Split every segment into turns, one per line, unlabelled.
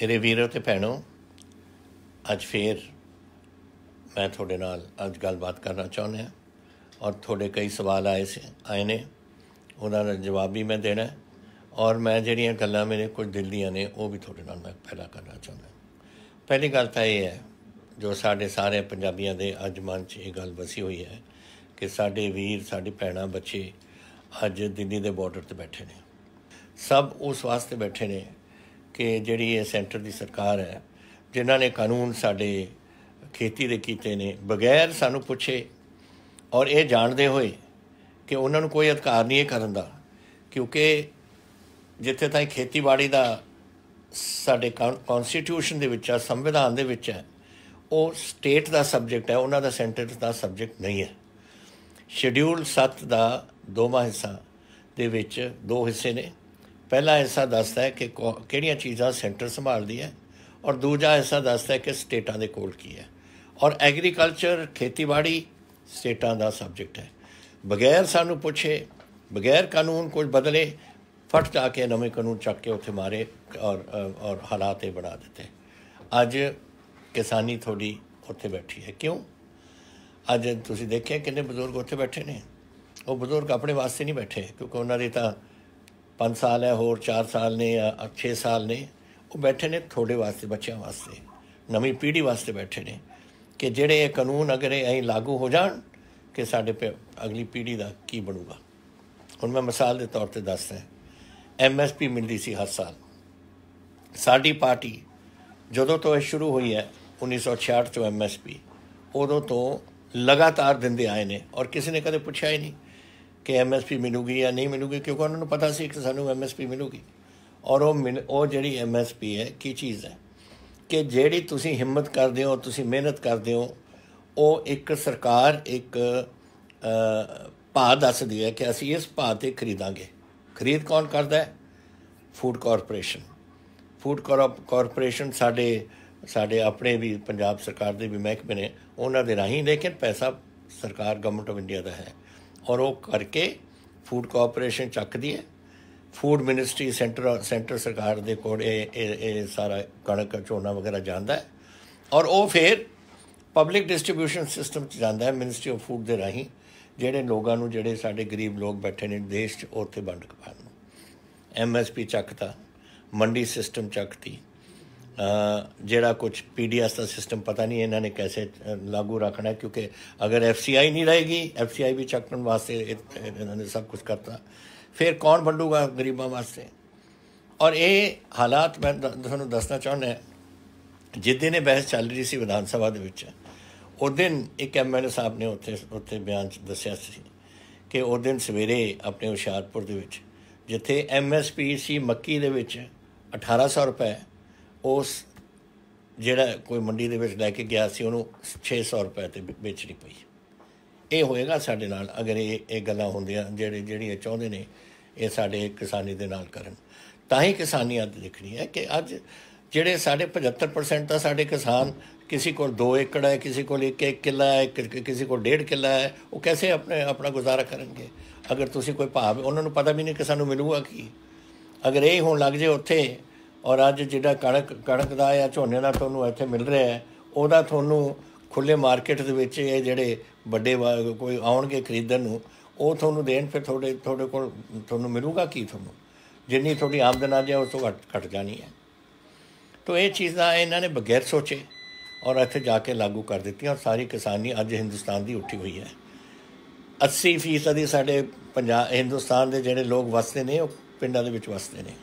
ਮੇਰੇ ਵੀਰੋ ਤੇ ਭੈਣੋ ਅੱਜ ਫੇਰ ਮੈਂ ਤੁਹਾਡੇ ਨਾਲ ਅੱਜ ਗੱਲਬਾਤ ਕਰਨਾ ਚਾਹੁੰਦਾ ਔਰ ਤੁਹਾਡੇ ਕਈ ਸਵਾਲ ਆਏ ਸੀ ਆਏ ਨੇ ਉਹਨਾਂ ਦਾ ਜਵਾਬ ਵੀ ਮੈਂ ਦੇਣਾ ਔਰ ਮੈਂ ਜਿਹੜੀਆਂ ਗੱਲਾਂ ਮੇਰੇ ਕੁਝ ਦਿਲ ਦੀਆਂ ਨੇ ਉਹ ਵੀ ਤੁਹਾਡੇ ਨਾਲ ਮੈਂ ਪਹਿਲਾਂ ਕਰਨਾ ਚਾਹੁੰਦਾ ਪਹਿਲੀ ਗੱਲ ਤਾਂ ਇਹ ਹੈ ਜੋ ਸਾਡੇ ਸਾਰੇ ਪੰਜਾਬੀਆਂ ਦੇ ਅੱਜ ਮਨ 'ਚ ਇਹ ਗੱਲ ਵਸੀ ਹੋਈ ਹੈ ਕਿ ਸਾਡੇ ਵੀਰ ਸਾਡੇ ਭੈਣਾ ਬੱਚੇ ਅੱਜ ਦਿੱਲੀ ਦੇ ਬਾਰਡਰ ਤੇ ਬੈਠੇ ਨੇ ਸਭ ਉਸ ਵਾਸਤੇ ਬੈਠੇ ਨੇ ਕਿ ਜਿਹੜੀ ਇਹ ਸੈਂਟਰ ਦੀ ਸਰਕਾਰ ਹੈ ਜਿਨ੍ਹਾਂ ਨੇ ਕਾਨੂੰਨ ਸਾਡੇ ਖੇਤੀ ਦੇ ਕੀਤੇ ਨੇ ਬਗੈਰ ਸਾਨੂੰ ਪੁੱਛੇ ਔਰ ਇਹ ਜਾਣਦੇ ਹੋਏ ਕਿ ਉਹਨਾਂ ਨੂੰ ਕੋਈ ਅਧਿਕਾਰ ਨਹੀਂ ਇਹ ਕਰਨ ਦਾ ਕਿਉਂਕਿ ਜਿੱਥੇ ਤਾਈਂ ਖੇਤੀਬਾੜੀ ਦਾ ਸਾਡੇ ਕਨਸਟੀਟਿਊਸ਼ਨ ਦੇ ਵਿੱਚ ਆ ਸੰਵਿਧਾਨ ਦੇ ਵਿੱਚ ਹੈ ਉਹ ਸਟੇਟ ਦਾ ਸਬਜੈਕਟ ਹੈ ਉਹਨਾਂ ਦਾ ਸੈਂਟਰ ਦਾ ਸਬਜੈਕਟ ਨਹੀਂ ਹੈ ਸ਼ਡਿਊਲ 7 ਦਾ ਦੋਵਾਂ ਹਿੱਸਾ ਦੇ ਵਿੱਚ ਦੋ ਹਿੱਸੇ ਨੇ ਪਹਿਲਾ ਹਿੱਸਾ ਦੱਸਦਾ ਹੈ ਕਿ ਕਿਹੜੀਆਂ ਚੀਜ਼ਾਂ ਸੈਂਟਰ ਸੰਭਾਲਦੀ ਹੈ ਔਰ ਦੂਜਾ ਹਿੱਸਾ ਦੱਸਦਾ ਹੈ ਕਿ ਸਟੇਟਾਂ ਦੇ ਕੋਲ ਕੀ ਹੈ ਔਰ ਐਗਰੀਕਲਚਰ ਖੇਤੀਬਾੜੀ ਸਟੇਟਾਂ ਦਾ ਸਬਜੈਕਟ ਹੈ ਬਗੈਰ ਸਾਨੂੰ ਪੁੱਛੇ ਬਗੈਰ ਕਾਨੂੰਨ ਕੁਝ ਬਦਲੇ ਫਟ ਜਾ ਕੇ ਨਵੇਂ ਕਾਨੂੰਨ ਚੱਕ ਕੇ ਉੱਥੇ ਮਾਰੇ ਔਰ ਔਰ ਹਾਲਾਤ ਇਹ ਬਣਾ ਦਿੱਤੇ ਅੱਜ ਕਿਸਾਨੀ ਥੋੜੀ ਉੱਥੇ ਬੈਠੀ ਹੈ ਕਿਉਂ ਅੱਜ ਤੁਸੀਂ ਦੇਖਿਆ ਕਿੰਨੇ ਬਜ਼ੁਰਗ ਉੱਥੇ ਬੈਠੇ ਨੇ ਉਹ ਬਜ਼ੁਰਗ ਆਪਣੇ ਵਾਸਤੇ ਨਹੀਂ ਬੈਠੇ ਕਿਉਂਕਿ ਉਹਨਾਂ ਦੇ ਤਾਂ 5 ਸਾਲ ਹੈ ਹੋਰ 4 ਸਾਲ ਨੇ 6 ਸਾਲ ਨੇ ਉਹ ਬੈਠੇ ਨੇ ਥੋੜੇ ਵਾਸਤੇ ਬੱਚਿਆਂ ਵਾਸਤੇ ਨਵੀਂ ਪੀੜ੍ਹੀ ਵਾਸਤੇ ਬੈਠੇ ਨੇ ਕਿ ਜਿਹੜੇ ਇਹ ਕਾਨੂੰਨ ਅਗਰ ਇਹ ਐਂ ਲਾਗੂ ਹੋ ਜਾਣ ਕਿ ਸਾਡੇ ਪੇ ਅਗਲੀ ਪੀੜ੍ਹੀ ਦਾ ਕੀ ਬਣੂਗਾ ਹੁਣ ਮੈਂ ਮਿਸਾਲ ਦੇ ਤੌਰ ਤੇ ਦੱਸਦਾ ਐਮਐਸਪੀ ਮਿਲਦੀ ਸੀ ਹਰ ਸਾਲ ਸਾਡੀ ਪਾਰਟੀ ਜਦੋਂ ਤੋਂ ਇਹ ਸ਼ੁਰੂ ਹੋਈ ਹੈ 1966 ਤੋਂ ਐਮਐਸਪੀ ਉਦੋਂ ਤੋਂ ਲਗਾਤਾਰ ਦਿੰਦੇ ਆਏ ਨੇ ਔਰ ਕਿਸੇ ਨੇ ਕਦੇ ਪੁੱਛਿਆ ਹੀ ਨਹੀਂ ਕਿ ਐਮਐਸਪੀ ਮਿਲੂਗੀ ਜਾਂ ਨਹੀਂ ਮਿਲੂਗੀ ਕਿਉਂਕਿ ਉਹਨਾਂ ਨੂੰ ਪਤਾ ਸੀ ਕਿ ਸਾਨੂੰ ਐਮਐਸਪੀ ਮਿਲੂਗੀ ਔਰ ਉਹ ਉਹ ਜਿਹੜੀ ਐਮਐਸਪੀ ਹੈ ਕੀ ਚੀਜ਼ ਹੈ ਕਿ ਜਿਹੜੀ ਤੁਸੀਂ ਹਿੰਮਤ ਕਰਦੇ ਹੋ ਤੁਸੀਂ ਮਿਹਨਤ ਕਰਦੇ ਹੋ ਉਹ ਇੱਕ ਸਰਕਾਰ ਇੱਕ ਭਾਅ ਦੱਸਦੀ ਹੈ ਕਿ ਅਸੀਂ ਇਸ ਭਾਅ ਤੇ ਖਰੀਦਾਂਗੇ ਖਰੀਦ ਕੌਣ ਕਰਦਾ ਹੈ ਫੂਡ ਕਾਰਪੋਰੇਸ਼ਨ ਫੂਡ ਕਾਰਪੋਰੇਸ਼ਨ ਸਾਡੇ ਸਾਡੇ ਆਪਣੇ ਵੀ ਪੰਜਾਬ ਸਰਕਾਰ ਦੇ ਵੀ ਮਹਿਕਮੇ ਨੇ ਉਹਨਾਂ ਦੇ ਰਾਹੀਂ ਲੇਕਿਨ ਪੈਸਾ ਸਰਕਾਰ ਗਵਰਨਮੈਂਟ ਆਫ ਇੰਡੀਆ ਦਾ ਹੈ ਔਰ ਉਹ ਕਰਕੇ ਫੂਡ ਕੋਆਪਰੇਸ਼ਨ ਚੱਕਦੀ ਹੈ ਫੂਡ ਮਿਨਿਸਟਰੀ ਸੈਂਟਰ ਸੈਂਟਰ ਸਰਕਾਰ ਦੇ ਕੋਲ ਇਹ ਇਹ ਸਾਰਾ ਕਣਕ ਝੋਨਾ ਵਗੈਰਾ ਜਾਂਦਾ ਹੈ ਔਰ ਉਹ ਫਿਰ ਪਬਲਿਕ ਡਿਸਟ੍ਰੀਬਿਊਸ਼ਨ ਸਿਸਟਮ ਚ ਜਾਂਦਾ ਹੈ ਮਿਨਿਸਟਰੀ ਆਫ ਫੂਡ ਦੇ ਰਾਹੀਂ ਜਿਹੜੇ ਲੋਕਾਂ ਨੂੰ ਜਿਹੜੇ ਸਾਡੇ ਗਰੀਬ ਲੋਕ ਬੈਠੇ ਨੇ ਦੇਸ਼ 'ਚ ਉੱਥੇ ਵੰਡ ਕੇ ਪਾਣ ਨੂੰ ਐਮਐਸਪੀ ਚੱਕਤਾ ਮੰਡੀ ਸਿਸਟਮ ਚੱਕਤੀ ਜਿਹੜਾ ਕੁਝ ਪੀਡੀਐਸ ਦਾ ਸਿਸਟਮ ਪਤਾ ਨਹੀਂ ਇਹਨਾਂ ਨੇ ਕੈਸੇ ਲਾਗੂ ਰੱਖਣਾ ਕਿਉਂਕਿ ਅਗਰ ਐਫਸੀਆਈ ਨਹੀਂ ਰਹੇਗੀ ਐਫਸੀਆਈ ਵੀ ਚੱਕਣ ਵਾਸਤੇ ਇਹਨਾਂ ਨੇ ਸਭ ਕੁਝ ਕਰਤਾ ਫਿਰ ਕੌਣ ਵੰਡੂਗਾ ਗਰੀਬਾਂ ਵਾਸਤੇ ਔਰ ਇਹ ਹਾਲਾਤ ਮੈਂ ਤੁਹਾਨੂੰ ਦੱਸਣਾ ਚਾਹੁੰਦਾ ਜਿੱਦੇ ਨੇ ਬਹਿਸ ਚੱਲ ਰਹੀ ਸੀ ਵਿਧਾਨ ਸਭਾ ਦੇ ਵਿੱਚ ਉਹ ਦਿਨ ਇੱਕ ਐਮਐਲਏ ਸਾਹਿਬ ਨੇ ਉੱਥੇ ਉੱਥੇ ਬਿਆਨ ਚ ਦੱਸਿਆ ਸੀ ਕਿ ਉਹ ਦਿਨ ਸਵੇਰੇ ਆਪਣੇ ਹੁਸ਼ਿਆਰਪੁਰ ਦੇ ਵਿੱਚ ਜਿੱਥੇ ਐਮਐਸਪੀ ਸੀ ਮੱਕੀ ਦੇ ਵਿੱਚ 1800 ਰੁਪਏ ਉਸ ਜਿਹੜਾ ਕੋਈ ਮੰਡੀ ਦੇ ਵਿੱਚ ਲੈ ਕੇ ਗਿਆ ਸੀ ਉਹਨੂੰ 600 ਰੁਪਏ ਤੇ ਵੇਚਣੀ ਪਈ ਇਹ ਹੋਏਗਾ ਸਾਡੇ ਨਾਲ ਅਗਰ ਇਹ ਇਹ ਗੱਲਾਂ ਹੁੰਦੀਆਂ ਜਿਹੜੇ ਜਿਹੜੀਆਂ ਚਾਹੁੰਦੇ ਨੇ ਇਹ ਸਾਡੇ ਕਿਸਾਨੀ ਦੇ ਨਾਲ ਕਰਨ ਤਾਂ ਹੀ ਕਿਸਾਨੀ ਅੱਜ ਲਿਖਣੀ ਹੈ ਕਿ ਅੱਜ ਜਿਹੜੇ ਸਾਡੇ 75% ਤਾਂ ਸਾਡੇ ਕਿਸਾਨ ਕਿਸੇ ਕੋਲ 2 ਏਕੜ ਹੈ ਕਿਸੇ ਕੋਲ 1 एक किला ਹੈ ਕਿਸੇ ਕੋਲ 1.5 किला ਹੈ ਉਹ ਕਿਵੇਂ ਆਪਣੇ ਆਪਣਾ ਗੁਜ਼ਾਰਾ ਕਰਨਗੇ ਅਗਰ ਤੁਸੀਂ ਕੋਈ ਭਾਵ ਉਹਨਾਂ ਨੂੰ ਪਤਾ ਵੀ ਨਹੀਂ ਕਿ ਸਾਨੂੰ ਮਿਲੂਗਾ ਕੀ ਅਗਰ ਇਹ ਹੋਣ ਲੱਗ ਜੇ ਉੱਥੇ ਔਰ ਅੱਜ ਜਿਹੜਾ ਕਣਕ ਕਣਕ ਦਾ ਜਾਂ ਝੋਨੇ ਦਾ ਤੁਹਾਨੂੰ ਇੱਥੇ ਮਿਲ ਰਿਹਾ ਹੈ ਉਹਦਾ ਤੁਹਾਨੂੰ ਖੁੱਲੇ ਮਾਰਕੀਟ ਦੇ ਵਿੱਚ ਇਹ ਜਿਹੜੇ ਵੱਡੇ ਕੋਈ ਆਉਣਗੇ ਖਰੀਦਣ ਨੂੰ ਉਹ ਤੁਹਾਨੂੰ ਦੇਣ ਫਿਰ ਤੁਹਾਡੇ ਤੁਹਾਡੇ ਕੋਲ ਤੁਹਾਨੂੰ ਮਿਲੂਗਾ ਕੀ ਤੁਹਾਨੂੰ ਜਿੰਨੀ ਤੁਹਾਡੀ ਆਮਦਨ ਆ ਜਾਏ ਉਸ ਤੋਂ ਘੱਟ ਘੱਟ ਜਾਣੀ ਹੈ ਤੋਂ ਇਹ ਚੀਜ਼ਾਂ ਇਹਨਾਂ ਨੇ ਬਗੈਰ ਸੋਚੇ ਔਰ ਇੱਥੇ ਜਾ ਕੇ ਲਾਗੂ ਕਰ ਦਿੱਤੀਆਂ ਔਰ ਸਾਰੀ ਕਿਸਾਨੀ ਅੱਜ ਹਿੰਦੁਸਤਾਨ ਦੀ ਉੱਠੀ ਹੋਈ ਹੈ 80% ਸਾਡੇ ਪੰਜਾਬ ਹਿੰਦੁਸਤਾਨ ਦੇ ਜਿਹੜੇ ਲੋਕ ਵਸਦੇ ਨੇ ਉਹ ਪਿੰਡਾਂ ਦੇ ਵਿੱਚ ਵਸਦੇ ਨੇ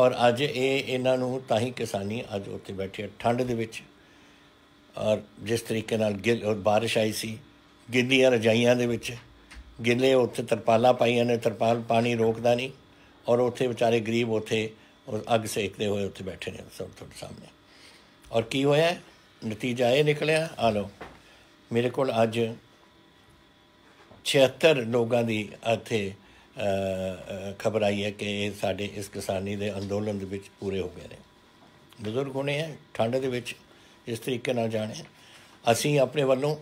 ਔਰ ਅੱਜ ਇਹ ਇਹਨਾਂ ਨੂੰ ਤਾਂ ਹੀ ਕਿਸਾਨੀ ਅੱਜ ਉੱਥੇ ਬੈਠੇ ਠੰਡ ਦੇ ਵਿੱਚ ਔਰ ਜਿਸ ਤਰੀਕੇ ਨਾਲ ਗਿੱਲ ਔਰ بارش ਆਈ ਸੀ ਗਿੱਲੀਆਂ ਰਜਾਈਆਂ ਦੇ ਵਿੱਚ ਗਿੱਲੇ ਉੱਥੇ ਤਰਪਾਲਾ ਪਾਈਆਂ ਨੇ ਤਰਪਾਲ ਪਾਣੀ ਰੋਕਦਾ ਨਹੀਂ ਔਰ ਉੱਥੇ ਵਿਚਾਰੇ ਗਰੀਬ ਉੱਥੇ ਅੱਗ ਸੇਕਦੇ ਹੋਏ ਉੱਥੇ ਬੈਠੇ ਨੇ ਸਭ ਤੁਹਾਡੇ ਸਾਹਮਣੇ ਔਰ ਕੀ ਹੋਇਆ ਨਤੀਜਾ ਇਹ ਨਿਕਲਿਆ ਆ ਲੋ ਮੇਰੇ ਕੋਲ ਅੱਜ 76 ਲੋਕਾਂ ਦੀ ਇੱਥੇ ਖਬਰ ਆਈ ਹੈ ਕਿ ਸਾਡੇ ਇਸ ਕਿਸਾਨੀ ਦੇ ਅੰਦੋਲਨ ਦੇ ਵਿੱਚ ਪੂਰੇ ਹੋ ਗਏ ਨੇ ਬਜ਼ੁਰਗ ਹੋਣੇ ਹੈ ਠੰਡ ਦੇ ਵਿੱਚ ਇਸ ਤਰੀਕੇ ਨਾਲ ਜਾਣੇ ਅਸੀਂ ਆਪਣੇ ਵੱਲੋਂ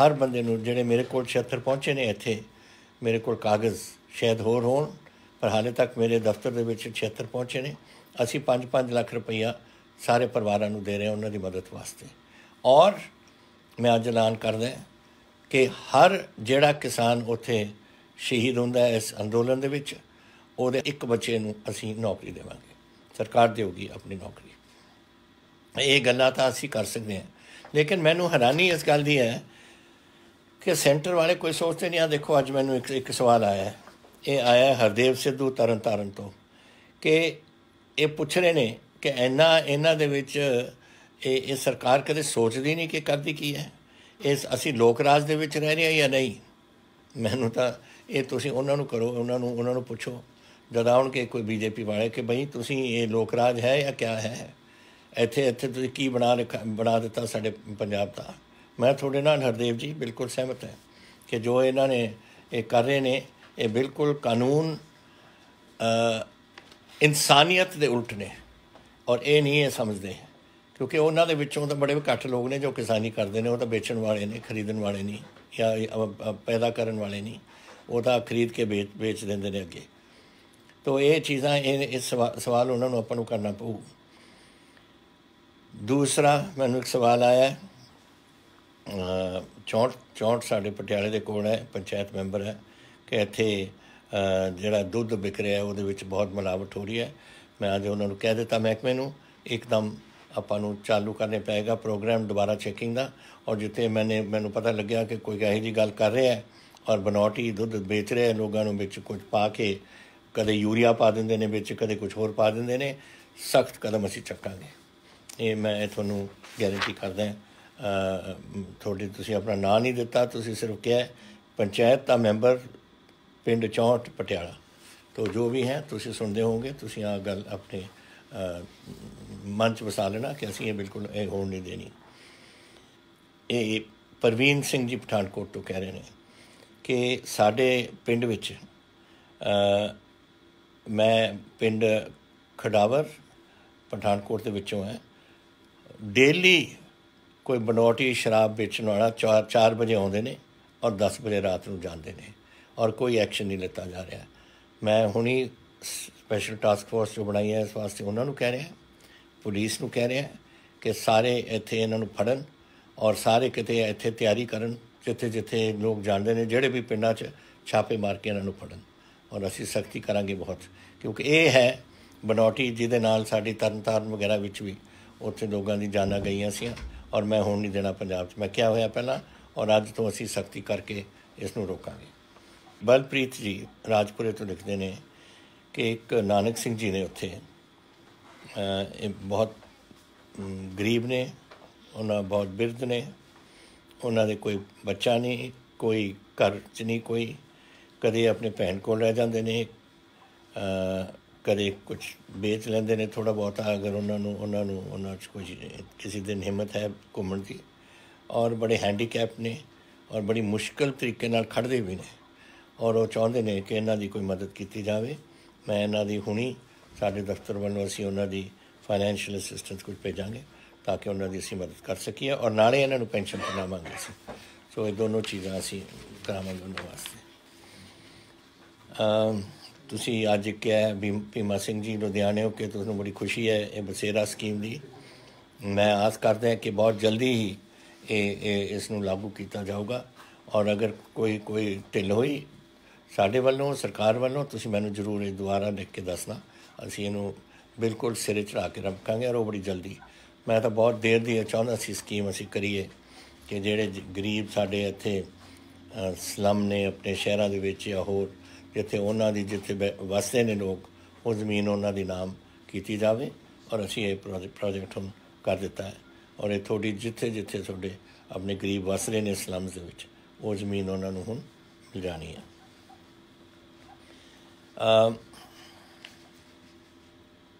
ਹਰ ਬੰਦੇ ਨੂੰ ਜਿਹੜੇ ਮੇਰੇ ਕੋਲ 76 ਪਹੁੰਚੇ ਨੇ ਇੱਥੇ ਮੇਰੇ ਕੋਲ ਕਾਗਜ਼ ਸ਼ਾਇਦ ਹੋਰ ਹੋਣ ਪਰ ਹਾਲੇ ਤੱਕ ਮੇਰੇ ਦਫ਼ਤਰ ਦੇ ਵਿੱਚ 76 ਪਹੁੰਚੇ ਨੇ ਅਸੀਂ 5-5 ਲੱਖ ਰੁਪਈਆ ਸਾਰੇ ਪਰਿਵਾਰਾਂ ਨੂੰ ਦੇ ਰਹੇ ਹਾਂ ਉਹਨਾਂ ਦੀ ਮਦਦ ਵਾਸਤੇ ਔਰ ਮੈਂ ਅੱਜ ਐਲਾਨ ਕਰਦਾ ਕਿ ਹਰ ਜਿਹੜਾ ਕਿਸਾਨ ਉੱਥੇ ਸ਼ਹੀਦ ਹੁੰਦਾ ਇਸ ਅੰਦੋਲਨ ਦੇ ਵਿੱਚ ਉਹਦੇ ਇੱਕ ਬੱਚੇ ਨੂੰ ਅਸੀਂ ਨੌਕਰੀ ਦੇਵਾਂਗੇ ਸਰਕਾਰ ਦੇਊਗੀ ਆਪਣੀ ਨੌਕਰੀ ਇਹ ਗੱਲਾਂ ਤਾਂ ਅਸੀਂ ਕਰ ਸਕਦੇ ਹਾਂ ਲੇਕਿਨ ਮੈਨੂੰ ਹੈਰਾਨੀ ਇਸ ਗੱਲ ਦੀ ਹੈ ਕਿ ਸੈਂਟਰ ਵਾਲੇ ਕੋਈ ਸੋਚਦੇ ਨਹੀਂ ਆ ਦੇਖੋ ਅੱਜ ਮੈਨੂੰ ਇੱਕ ਇੱਕ ਸਵਾਲ ਆਇਆ ਹੈ ਇਹ ਆਇਆ ਹਰਦੇਵ ਸਿੱਧੂ ਤਰਨਤਾਰਨ ਤੋਂ ਕਿ ਇਹ ਪੁੱਛ ਰਹੇ ਨੇ ਕਿ ਐਨਾ ਇਹਨਾਂ ਦੇ ਵਿੱਚ ਇਹ ਇਹ ਸਰਕਾਰ ਕਦੇ ਸੋਚਦੀ ਨਹੀਂ ਕਿ ਕਰਦੀ ਕੀ ਹੈ ਇਸ ਅਸੀਂ ਲੋਕ ਰਾਜ ਦੇ ਵਿੱਚ ਰਹਿ ਰਹੇ ਹਾਂ ਜਾਂ ਨਹੀਂ ਮੈਨੂੰ ਤਾਂ ਇਹ ਤੁਸੀਂ ਉਹਨਾਂ ਨੂੰ ਕਰੋ ਉਹਨਾਂ ਨੂੰ ਉਹਨਾਂ ਨੂੰ ਪੁੱਛੋ ਜਦਾਉਣ ਕੇ ਕੋਈ ਬੀਜੇਪੀ ਵਾਲੇ ਕਿ ਭਈ ਤੁਸੀਂ ਇਹ ਲੋਕ ਰਾਜ ਹੈ ਜਾਂ ਕਿਆ ਹੈ ਇੱਥੇ ਇੱਥੇ ਤੁਸੀਂ ਕੀ ਬਣਾ ਬਣਾ ਦਿੱਤਾ ਸਾਡੇ ਪੰਜਾਬ ਦਾ ਮੈਂ ਤੁਹਾਡੇ ਨਾਲ ਹਰਦੇਵ ਜੀ ਬਿਲਕੁਲ ਸਹਿਮਤ ਹਾਂ ਕਿ ਜੋ ਇਹਨਾਂ ਨੇ ਇਹ ਕਰ ਰਹੇ ਨੇ ਇਹ ਬਿਲਕੁਲ ਕਾਨੂੰਨ ਅ ਇਨਸਾਨੀਅਤ ਦੇ ਉਲਟ ਨੇ ਔਰ ਇਹ ਨਹੀਂ ਇਹ ਸਮਝਦੇ ਕਿਉਂਕਿ ਉਹਨਾਂ ਦੇ ਵਿੱਚੋਂ ਤਾਂ ਬੜੇ ਘੱਟ ਲੋਕ ਨੇ ਜੋ ਕਿਸਾਨੀ ਕਰਦੇ ਨੇ ਉਹ ਤਾਂ ਵੇਚਣ ਵਾਲੇ ਨੇ ਖਰੀਦਣ ਵਾਲੇ ਨਹੀਂ ਜਾਂ ਪੈਦਾ ਕਰਨ ਵਾਲੇ ਨਹੀਂ ਉਹਦਾ ਖਰੀਦ ਕੇ ਵੇਚ ਵੇਚ ਦਿੰਦੇ ਨੇ ਅੱਗੇ ਤੋਂ ਇਹ ਚੀਜ਼ਾਂ ਇਹ ਇਸ ਸਵਾਲ ਉਹਨਾਂ ਨੂੰ ਆਪਾਂ ਨੂੰ ਕਰਨਾ ਪਊ ਦੂਸਰਾ ਮੈਨੂੰ ਇੱਕ ਸਵਾਲ ਆਇਆ ਚੌਂਟ ਚੌਂਟ ਸਾਡੇ ਪਟਿਆਲੇ ਦੇ ਕੋਲ ਹੈ ਪੰਚਾਇਤ ਮੈਂਬਰ ਹੈ ਕਿ ਇੱਥੇ ਜਿਹੜਾ ਦੁੱਧ ਵਿਕ ਰਿਹਾ ਉਹਦੇ ਵਿੱਚ ਬਹੁਤ ਮਿਲਾਵਟ ਹੋ ਰਹੀ ਹੈ ਮੈਂ ਅੱਜ ਉਹਨਾਂ ਨੂੰ ਕਹਿ ਦਿੱਤਾ ਮਹਿਕਮੇ ਨੂੰ ਇੱਕਦਮ ਆਪਾਂ ਨੂੰ ਚਾਲੂ ਕਰਨੇ ਪਏਗਾ ਪ੍ਰੋਗਰਾਮ ਦੁਬਾਰਾ ਚੈਕਿੰਗ ਦਾ ਔਰ ਜਿੱਥੇ ਮੈਨੇ ਮੈਨੂੰ ਪਤਾ ਲੱਗਿਆ ਕਿ ਕੋਈ ਇਹੋ ਜੀ ਗੱਲ ਕਰ ਰਿਹਾ ਹੈ ਔਰ ਬਨੋਟੀ ਦੁੱਧ ਵੇਚ ਰਹੇ ਲੋਕਾਂ ਨੂੰ ਵਿੱਚ ਕੁਝ ਪਾ ਕੇ ਕਦੇ ਯੂਰੀਆ ਪਾ ਦਿੰਦੇ ਨੇ ਵਿੱਚ ਕਦੇ ਕੁਝ ਹੋਰ ਪਾ ਦਿੰਦੇ ਨੇ ਸਖਤ ਕਦਮ ਅਸੀਂ ਚੱਕਾਂਗੇ ਇਹ ਮੈਂ ਤੁਹਾਨੂੰ ਗਾਰੰਟੀ ਕਰਦਾ ਹਾਂ ਤੁਹਾਡੇ ਤੁਸੀਂ ਆਪਣਾ ਨਾਂ ਨਹੀਂ ਦਿੱਤਾ ਤੁਸੀਂ ਸਿਰਫ ਕਿਹਾ ਪੰਚਾਇਤ ਦਾ ਮੈਂਬਰ ਪਿੰਡ ਚੌਂਟ ਪਟਿਆਲਾ ਤੋਂ ਜੋ ਵੀ ਹੈ ਤੁਸੀਂ ਸੁਣਦੇ ਹੋਵੋਗੇ ਤੁਸੀਂ ਆ ਗੱਲ ਆਪਣੇ ਮਨ ਚ ਵਸਾ ਲੈਣਾ ਕਿ ਅਸੀਂ ਇਹ ਬਿਲਕੁਲ ਇਹ ਹੋਣ ਨਹੀਂ ਦੇਣੀ ਇਹ ਪਰਵੀਨ ਸਿੰਘ ਜੀ ਪਠਾਨਕੋਟ ਤੋਂ ਕਹਿ ਰਹੇ ਨੇ ਕਿ ਸਾਡੇ ਪਿੰਡ ਵਿੱਚ ਅ ਮੈਂ ਪਿੰਡ ਖਡਾਵਰ ਪਠਾਨਕੋਟ ਦੇ ਵਿੱਚੋਂ ਹਾਂ ਡੇਲੀ ਕੋਈ ਬਨੋਟੀ ਸ਼ਰਾਬ ਵੇਚਣ ਵਾਲਾ 4 4 ਵਜੇ ਆਉਂਦੇ ਨੇ ਔਰ 10 ਵਜੇ ਰਾਤ ਨੂੰ ਜਾਂਦੇ ਨੇ ਔਰ ਕੋਈ ਐਕਸ਼ਨ ਨਹੀਂ ਲਿੱਤਾ ਜਾ ਰਿਹਾ ਮੈਂ ਹੁਣੀ ਸਪੈਸ਼ਲ ਟਾਸਕ ਫੋਰਸ ਜੋ ਬਣਾਈ ਹੈ ਇਸ ਵਾਸਤੇ ਉਹਨਾਂ ਨੂੰ ਕਹਿ ਰਿਹਾ ਪੁਲਿਸ ਨੂੰ ਕਹਿ ਰਿਹਾ ਕਿ ਸਾਰੇ ਇੱਥੇ ਇਹਨਾਂ ਨੂੰ ਫੜਨ ਔਰ ਸਾਰੇ ਕਿਤੇ ਇੱਥੇ ਤਿਆਰੀ ਕਰਨ ਜਿੱਥੇ ਜਿੱਥੇ ਲੋਕ ਜਾਣਦੇ ਨੇ ਜਿਹੜੇ ਵੀ ਪਿੰਡਾਂ 'ਚ ਛਾਪੇ ਮਾਰ ਕੇ ਇਹਨਾਂ ਨੂੰ ਫੜਨ ਔਰ ਅਸੀਂ ਸਖਤੀ ਕਰਾਂਗੇ ਬਹੁਤ ਕਿਉਂਕਿ ਇਹ ਹੈ ਬਨੌਟੀ ਜਿਹਦੇ ਨਾਲ ਸਾਡੀ ਤਰਨਤਾਰਨ ਵਗੈਰਾ ਵਿੱਚ ਵੀ ਉੱਥੇ ਲੋਕਾਂ ਦੀ ਜਾਨਾਂ ਗਈਆਂ ਸੀ ਔਰ ਮੈਂ ਹੁਣ ਨਹੀਂ ਦੇਣਾ ਪੰਜਾਬ 'ਚ ਮੈਂ ਕਿਹਾ ਹੋਇਆ ਪਹਿਲਾਂ ਔਰ ਅੱਜ ਤੋਂ ਅਸੀਂ ਸਖਤੀ ਕਰਕੇ ਇਸ ਨੂੰ ਰੋਕਾਂਗੇ ਬਲਪ੍ਰੀਤ ਜੀ ਰਾਜਪੁਰੇ ਤੋਂ ਲਿਖਦੇ ਨੇ ਕਿ ਇੱਕ ਨਾਨਕ ਸਿੰਘ ਜੀ ਨੇ ਉੱਥੇ ਇਹ ਬਹੁਤ ਗਰੀਬ ਨੇ ਉਹਨਾਂ ਬਹੁਤ ਬਿਰਧ ਨੇ ਉਹਨਾਂ ਦੇ ਕੋਈ ਬੱਚਾ ਨਹੀਂ ਕੋਈ ਘਰ ਚ ਨਹੀਂ ਕੋਈ ਕਦੇ ਆਪਣੇ ਭੈਣ ਕੋਲ ਰਹਿ ਜਾਂਦੇ ਨੇ ਕਦੇ ਕੁਝ ਵੇਚ ਲੈਂਦੇ ਨੇ ਥੋੜਾ ਬਹੁਤ ਅਗਰ ਉਹਨਾਂ ਨੂੰ ਉਹਨਾਂ ਨੂੰ ਉਹਨਾਂ 'ਚ ਕੁਝ ਕਿਸੇ ਦਿਨ ਹਿੰਮਤ ਹੈ ਘੁੰਮਣ ਦੀ ਔਰ ਬੜੇ ਹੈਂਡੀਕੈਪ ਨੇ ਔਰ ਬੜੀ ਮੁਸ਼ਕਲ ਤਰੀਕੇ ਨਾਲ ਖੜਦੇ ਵੀ ਨੇ ਔਰ ਉਹ ਚਾਹੁੰਦੇ ਨੇ ਕਿ ਇਹਨਾਂ ਦੀ ਕੋਈ ਮਦਦ ਕੀਤੀ ਜਾਵੇ ਮੈਂ ਇਹਨਾਂ ਦੀ ਹੁਣੀ ਸਾਡੇ ਦਫ਼ਤਰ ਵੱਲੋਂ ਅਸੀਂ ਉਹਨਾਂ ਦੀ ਫਾਈਨੈਂਸ਼ੀਅਲ ਅਸਿਸਟੈਂਸ ਕੁਝ ਭੇਜਾਂਗੇ ਤਾਂ ਕਿ ਉਹਨਾਂ ਦੀ ਅਸੀਂ ਮਦਦ ਕਰ ਸਕੀਏ ਔਰ ਨਾਲੇ ਇਹਨਾਂ ਨੂੰ ਪੈਨਸ਼ਨ ਬਣਾਵਾਂਗੇ ਸੀ ਸੋ ਇਹ ਦੋਨੋਂ ਚੀਜ਼ਾਂ ਅਸੀਂ ਕਰਾਵਾਂਗੇ ਉਹਨਾਂ ਵਾਸਤੇ ਤੁਸੀਂ ਅੱਜ ਕਿਹਾ ਭੀਮਾ ਸਿੰਘ ਜੀ ਲੁਧਿਆਣੇ ਹੋ ਕੇ ਤੁਹਾਨੂੰ ਬੜੀ ਖੁਸ਼ੀ ਹੈ ਇਹ ਬਸੇਰਾ ਸਕੀਮ ਦੀ ਮੈਂ ਆਸ ਕਰਦਾ ਹਾਂ ਕਿ ਬਹੁਤ ਜਲਦੀ ਹੀ ਇਹ ਇਸ ਨੂੰ ਲਾਗੂ ਕੀਤਾ ਜਾਊਗਾ ਔਰ ਅਗਰ ਕੋਈ ਕੋਈ ਢਿੱਲ ਹੋਈ ਸਾਡੇ ਵੱਲੋਂ ਸਰਕਾਰ ਵੱਲੋਂ ਤੁਸੀਂ ਮੈਨੂੰ ਜ਼ਰੂਰ ਇਹ ਦੁਆਰਾ ਲਿਖ ਕੇ ਦੱਸਣਾ ਅਸੀਂ ਇਹਨੂੰ ਬਿਲਕੁਲ ਸਿਰੇ ਚੜਾ ਕੇ ਰੱਖਾਂਗੇ ਔਰ ਉਹ ਬੜੀ ਜਲਦੀ ਮੈਂ ਤਾਂ ਬਹੁਤ ਦੇਰ ਦੀ ਚਾਹੁੰਦਾ ਸੀ ਸਕੀਮ ਅਸੀਂ ਕਰੀਏ ਕਿ ਜਿਹੜੇ ਗਰੀਬ ਸਾਡੇ ਇੱਥੇ ਸਲਮ ਨੇ ਆਪਣੇ ਸ਼ਹਿਰਾਂ ਦੇ ਵਿੱਚ ਜਾਂ ਹੋਰ ਜਿੱਥੇ ਉਹਨਾਂ ਦੀ ਜਿੱਥੇ ਵਸਦੇ ਨੇ ਲੋਕ ਉਹ ਜ਼ਮੀਨ ਉਹਨਾਂ ਦੇ ਨਾਮ ਕੀਤੀ ਜਾਵੇ ਔਰ ਅਸੀਂ ਇਹ ਪ੍ਰੋਜੈਕਟ ਨੂੰ ਕਰ ਦਿੱਤਾ ਹੈ ਔਰ ਇਹ ਥੋੜੀ ਜਿੱਥੇ ਜਿੱਥੇ ਤੁਹਾਡੇ ਆਪਣੇ ਗਰੀਬ ਵਸ ਰਹੇ ਨੇ ਸਲਮ ਦੇ ਵਿੱਚ ਉਹ ਜ਼ਮੀਨ ਉਹਨਾਂ ਨੂੰ ਹੁਣ ਮਿਲ ਜਾਣੀ ਹੈ